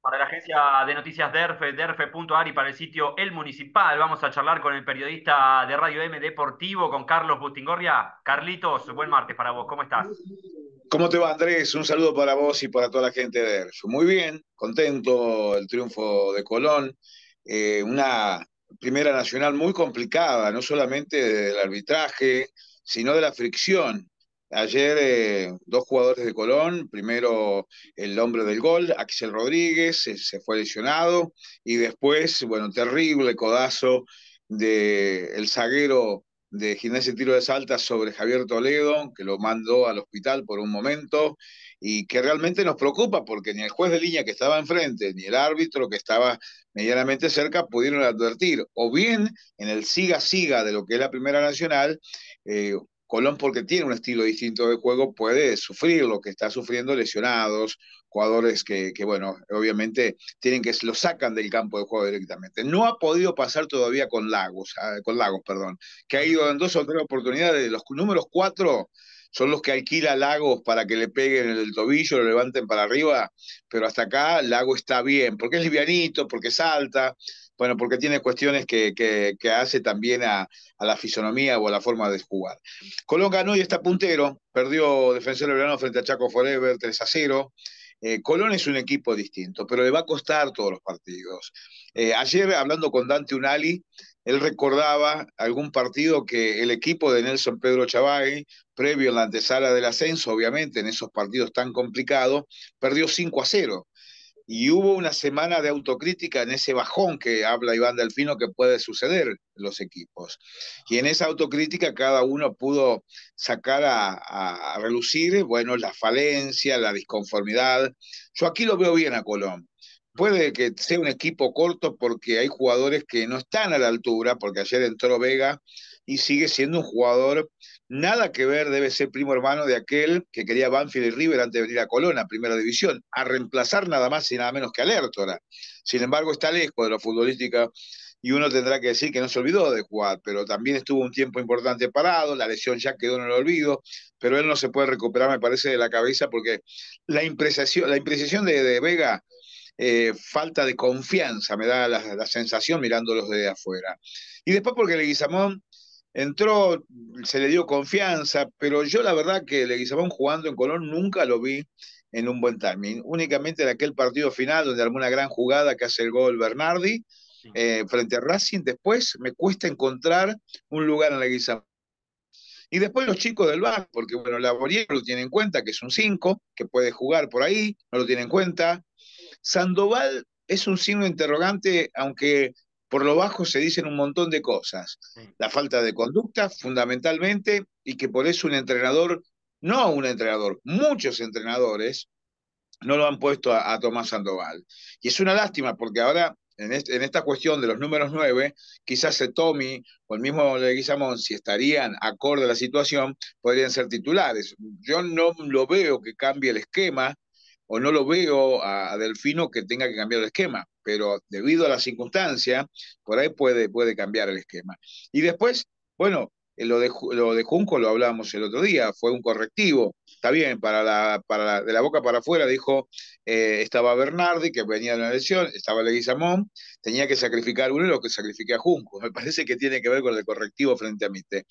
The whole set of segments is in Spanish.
Para la agencia de noticias DERFE, DERFE.ar y para el sitio El Municipal, vamos a charlar con el periodista de Radio M Deportivo, con Carlos Bustingorria. Carlitos, buen martes para vos, ¿cómo estás? ¿Cómo te va, Andrés? Un saludo para vos y para toda la gente de DERFE. Muy bien, contento el triunfo de Colón. Eh, una primera nacional muy complicada, no solamente del arbitraje, sino de la fricción Ayer eh, dos jugadores de Colón, primero el hombre del gol, Axel Rodríguez, se, fue lesionado, y después, bueno, terrible codazo del el zaguero de Gimnasia Tiro de Salta sobre Javier Toledo, que lo mandó al hospital por un momento, y que realmente nos preocupa porque ni el juez de línea que estaba enfrente, ni el árbitro que estaba medianamente cerca pudieron advertir, o bien en el siga-siga de lo que es la Primera Nacional, eh, Colón, porque tiene un estilo distinto de juego, puede sufrir lo que está sufriendo lesionados, jugadores que, bueno, obviamente tienen que lo sacan del campo de juego directamente. No ha podido pasar todavía con Lagos, ah, con Lagos, perdón, que ha ido en dos o tres oportunidades. Los números cuatro son los que alquila Lagos para que le peguen el tobillo, lo levanten para arriba, pero hasta acá Lagos está bien, porque es livianito, porque salta, bueno, porque tiene cuestiones que, que, hace también a, la fisonomía o a la forma de jugar. Colón ganó y está puntero, perdió Defensor Verano frente a Chaco Forever 3 a 0. Eh, Colón es un equipo distinto, pero le va a costar todos los partidos. Eh, ayer, hablando con Dante Unali, él recordaba algún partido que el equipo de Nelson Pedro Chavagui, previo en la antesala del ascenso, obviamente, en esos partidos tan complicados, perdió 5 a 0 y hubo una semana de autocrítica en ese bajón que habla Iván Delfino que puede suceder en los equipos. Y en esa autocrítica cada uno pudo sacar a, relucir, bueno, la falencia, la disconformidad. Yo aquí lo veo bien a Colón. Puede que sea un equipo corto porque hay jugadores que no están a la altura, porque ayer entró Vega y sigue siendo un jugador nada que ver, debe ser primo hermano de aquel que quería Banfield y River antes de venir a Colón, a Primera División, a reemplazar nada más y nada menos que Alertora Sin embargo, está lejos de la futbolística y uno tendrá que decir que no se olvidó de jugar, pero también estuvo un tiempo importante parado, la lesión ya quedó en el olvido, pero él no se puede recuperar, me parece, de la cabeza porque la impresión la de, Vega, eh, falta de confianza me da la, sensación mirándolos desde afuera. Y después porque Leguizamón entró, se le dio confianza, pero yo la verdad que Leguizamón jugando en Colón nunca lo vi en un buen timing. Únicamente en aquel partido final donde alguna gran jugada que hace el gol Bernardi eh, frente a Racing, después me cuesta encontrar un lugar en Leguizamón. Y después los chicos del bar, porque bueno, Laboriero lo tiene en cuenta, que es un 5, que puede jugar por ahí, no lo tiene en cuenta. Sandoval es un signo interrogante, aunque por lo bajo se dicen un montón de cosas. La falta de conducta, fundamentalmente, y que por eso un entrenador, no un entrenador, muchos entrenadores no lo han puesto a, Tomás Sandoval. Y es una lástima porque ahora, en, esta cuestión de los números nueve, quizás Tommy o el mismo Leguizamón, si estarían acorde a la situación, podrían ser titulares. Yo no lo veo que cambie el esquema o no lo veo a, Delfino que tenga que cambiar el esquema, pero debido a la circunstancia, por ahí puede, puede cambiar el esquema. Y después, bueno, eh, lo de, lo de Junco lo hablábamos el otro día, fue un correctivo, está bien, para la, de la boca para afuera dijo, eh, estaba Bernardi, que venía de una lesión, estaba Leguizamón, tenía que sacrificar uno y lo que sacrifique a Junco, me parece que tiene que ver con el correctivo frente a Mite.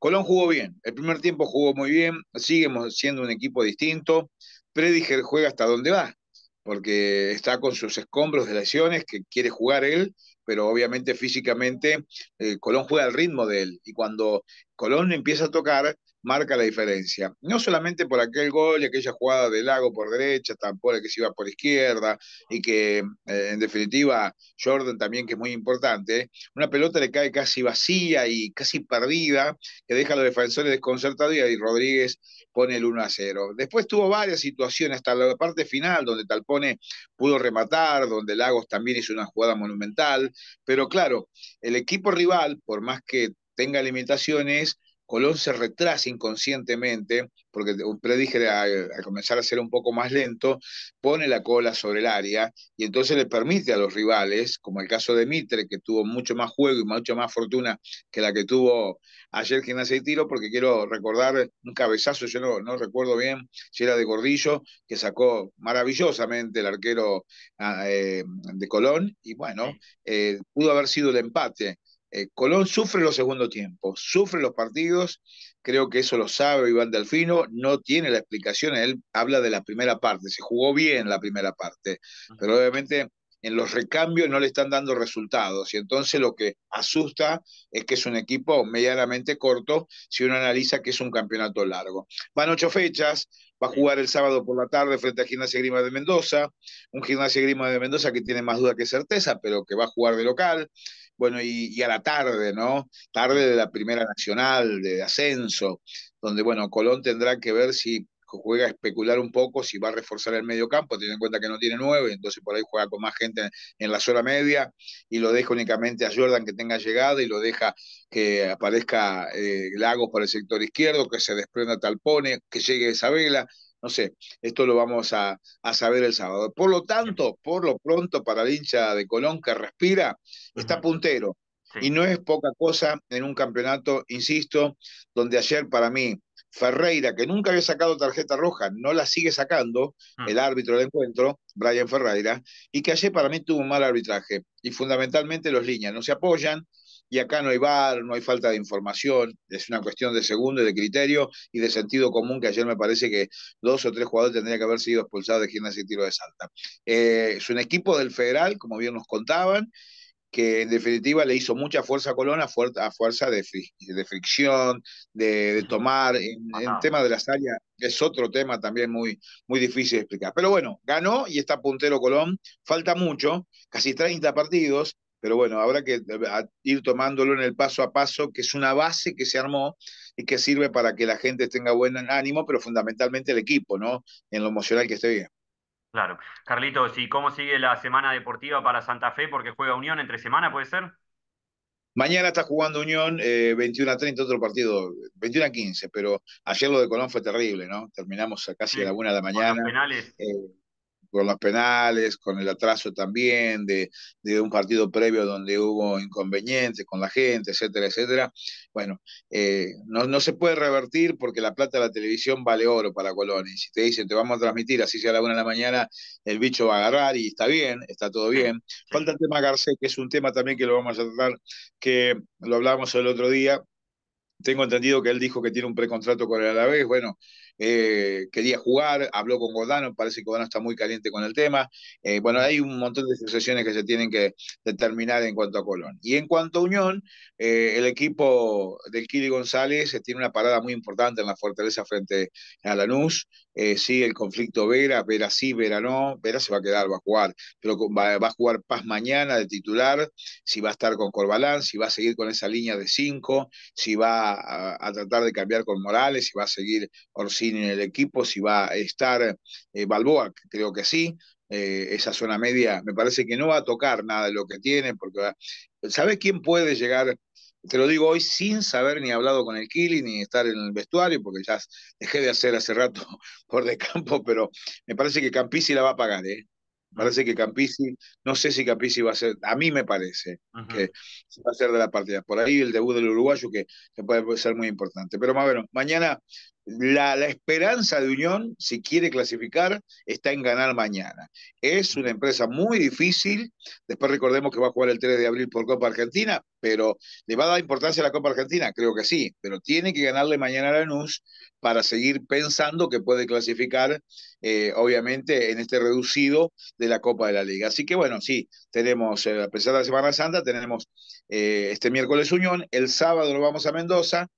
Colón jugó bien, el primer tiempo jugó muy bien, sigue siendo un equipo distinto, Prediger juega hasta dónde va, porque está con sus escombros de lesiones que quiere jugar él, pero obviamente físicamente eh, Colón juega al ritmo de él. Y cuando Colón empieza a tocar, marca la diferencia. No solamente por aquel gol y aquella jugada de Lago por derecha, tampoco que se iba por izquierda, y que eh, en definitiva Jordan también, que es muy importante, una pelota le cae casi vacía y casi perdida, que deja a los defensores desconcertados y Rodríguez pone el 1 a 0. Después tuvo varias situaciones hasta la parte final, donde Talpone pudo rematar, donde Lagos también hizo una jugada monumental, pero claro, el equipo rival, por más que tenga limitaciones, Colón se retrasa inconscientemente, porque predije a comenzar a ser un poco más lento, pone la cola sobre el área y entonces le permite a los rivales, como el caso de Mitre, que tuvo mucho más juego y mucho más fortuna que la que tuvo ayer Gimnasia y Tiro, porque quiero recordar un cabezazo, yo no, recuerdo bien si era de Gordillo, que sacó maravillosamente el arquero ah, eh, de Colón y bueno, eh, pudo haber sido el empate eh, Colón sufre los segundos tiempos, sufre los partidos, creo que eso lo sabe Iván Delfino, no tiene la explicación, él habla de la primera parte, se jugó bien la primera parte, pero obviamente en los recambios no le están dando resultados y entonces lo que asusta es que es un equipo medianamente corto si uno analiza que es un campeonato largo. Van ocho fechas, va a jugar el sábado por la tarde frente a Gimnasia Grima de Mendoza, un Gimnasia Grima de Mendoza que tiene más duda que certeza, pero que va a jugar de local. Bueno, y, a la tarde, ¿no? Tarde de la Primera Nacional, de ascenso, donde, bueno, Colón tendrá que ver si juega a especular un poco, si va a reforzar el medio campo, teniendo en cuenta que no tiene nueve, entonces por ahí juega con más gente en, la zona media y lo deja únicamente a Jordan que tenga llegada y lo deja que aparezca eh, Lagos para el sector izquierdo, que se desprenda Talpone, que llegue esa no sé, esto lo vamos a, saber el sábado. Por lo tanto, por lo pronto, para el hincha de Colón que respira, está puntero. Y no es poca cosa en un campeonato, insisto, donde ayer para mí Ferreira, que nunca había sacado tarjeta roja, no la sigue sacando mm. el árbitro del encuentro, Brian Ferreira, y que ayer para mí tuvo un mal arbitraje. Y fundamentalmente los líneas no se apoyan, y acá no hay bar, no hay falta de información, es una cuestión de segundo y de criterio y de sentido común que ayer me parece que dos o tres jugadores tendrían que haber sido expulsados de gimnasia y tiro de Salta. Eh, es un equipo del federal, como bien nos contaban, que en definitiva le hizo mucha fuerza a Colón a, fuerza de, fricción, de, tomar. En, tema de las áreas es otro tema también muy, muy difícil de explicar. Pero bueno, ganó y está puntero Colón. Falta mucho, casi 30 partidos pero bueno, habrá que eh, ir tomándolo en el paso a paso, que es una base que se armó y que sirve para que la gente tenga buen ánimo, pero fundamentalmente el equipo, ¿no? En lo emocional que esté bien. Claro. Carlitos, ¿y cómo sigue la semana deportiva para Santa Fe? Porque juega Unión entre semana, ¿puede ser? Mañana está jugando Unión 21 eh, a 30, otro partido 21 a 15, pero ayer lo de Colón fue terrible, ¿no? Terminamos a casi a la una de la mañana. penales. Eh, con los penales, con el atraso también de, de, un partido previo donde hubo inconvenientes con la gente, etcétera, etcétera. Bueno, eh, no, se puede revertir porque la plata de la televisión vale oro para Colón. Y si te dicen, te vamos a transmitir así sea a la una de la mañana, el bicho va a agarrar y está bien, está todo bien. Falta el tema Garcés, que es un tema también que lo vamos a tratar, que lo hablábamos el otro día, tengo entendido que él dijo que tiene un precontrato con el Alavés. Bueno, eh, quería jugar, habló con Gordano parece que Gordano está muy caliente con el tema. Eh, bueno, hay un montón de sucesiones que se tienen que determinar en cuanto a Colón. Y en cuanto a Unión, eh, el equipo del Kili González tiene una parada muy importante en la fortaleza frente a Lanús. Eh, sí, el conflicto Vera, Vera sí, Vera no, Vera se va a quedar, va a jugar, pero va, a jugar Paz mañana de titular, si va a estar con Corbalán, si va a seguir con esa línea de 5 si va a, tratar de cambiar con Morales, si va a seguir Orsini en el equipo, si va a estar eh, Balboa, creo que sí. Eh, esa zona media me parece que no va a tocar nada de lo que tiene, porque ¿sabes quién puede llegar? Te lo digo hoy sin saber ni hablado con el Kili ni estar en el vestuario, porque ya dejé de hacer hace rato por de campo, pero me parece que Campisi la va a pagar, ¿eh? me Parece que Campisi, no sé si Campisi va a ser, a mí me parece que va a ser de la partida. Por ahí el debut del uruguayo que, puede ser muy importante. Pero más bueno, mañana la, esperanza de Unión, si quiere clasificar, está en ganar mañana. Es una empresa muy difícil. Después recordemos que va a jugar el 3 de abril por Copa Argentina, pero ¿le va a dar importancia a la Copa Argentina? Creo que sí, pero tiene que ganarle mañana a Lanús para seguir pensando que puede clasificar, eh, obviamente, en este reducido de la Copa de la Liga. Así que bueno, sí, tenemos, eh, a pesar de la Semana Santa, tenemos eh, este miércoles Unión, el sábado lo vamos a Mendoza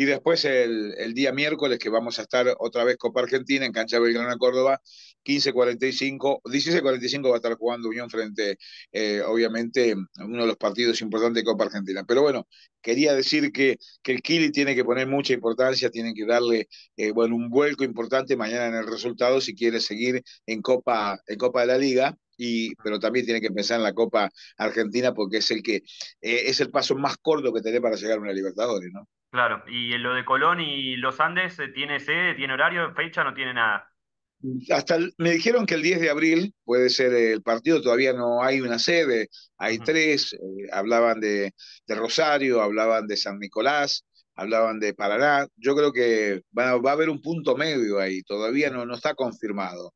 y después el, día miércoles, que vamos a estar otra vez Copa Argentina en Cancha Belgrano Córdoba, 15.45, 16.45 va a estar jugando Unión frente, eh, obviamente, uno de los partidos importantes de Copa Argentina. Pero bueno, quería decir que, el Kili tiene que poner mucha importancia, tiene que darle eh, bueno, un vuelco importante mañana en el resultado si quiere seguir en Copa, en Copa de la Liga. Y, pero también tiene que pensar en la Copa Argentina porque es el que eh, es el paso más corto que tiene para llegar a una Libertadores, ¿no? Claro, y en lo de Colón y los Andes, eh, ¿tiene sede, tiene horario, fecha, no tiene nada? Hasta me dijeron que el 10 de abril puede ser el partido, todavía no hay una sede, hay tres, eh, hablaban de, Rosario, hablaban de San Nicolás, hablaban de Paraná, yo creo que va, a haber un punto medio ahí, todavía no, no está confirmado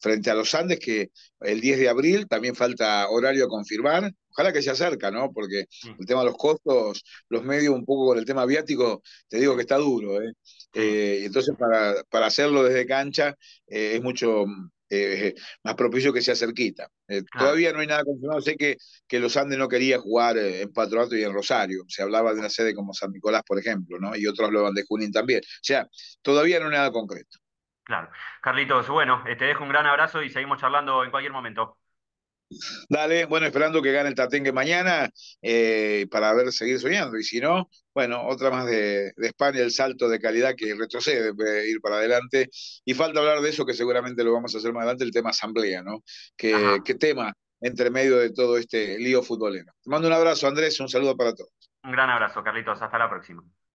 frente a los Andes, que el 10 de abril también falta horario a confirmar. Ojalá que se acerca, ¿no? Porque mm. el tema de los costos, los medios, un poco con el tema viático, te digo que está duro, ¿eh? Mm. eh entonces, para, hacerlo desde cancha eh, es mucho eh, más propicio que sea cerquita. Todavía no hay nada confirmado. Sé que, los Andes no quería jugar en Patronato y en Rosario. Se hablaba de una sede como San Nicolás, por ejemplo, ¿no? Y otros hablaban de Junín también. O sea, todavía no hay nada concreto. Claro. Carlitos, bueno, eh, te dejo un gran abrazo y seguimos charlando en cualquier momento. Dale, bueno, esperando que gane el Tatengue mañana eh, para ver seguir soñando. Y si no, bueno, otra más de, España, el salto de calidad que retrocede, ir para adelante. Y falta hablar de eso, que seguramente lo vamos a hacer más adelante, el tema asamblea, ¿no? Que qué tema entre medio de todo este lío futbolero? Te mando un abrazo, Andrés, un saludo para todos. Un gran abrazo, Carlitos, hasta la próxima.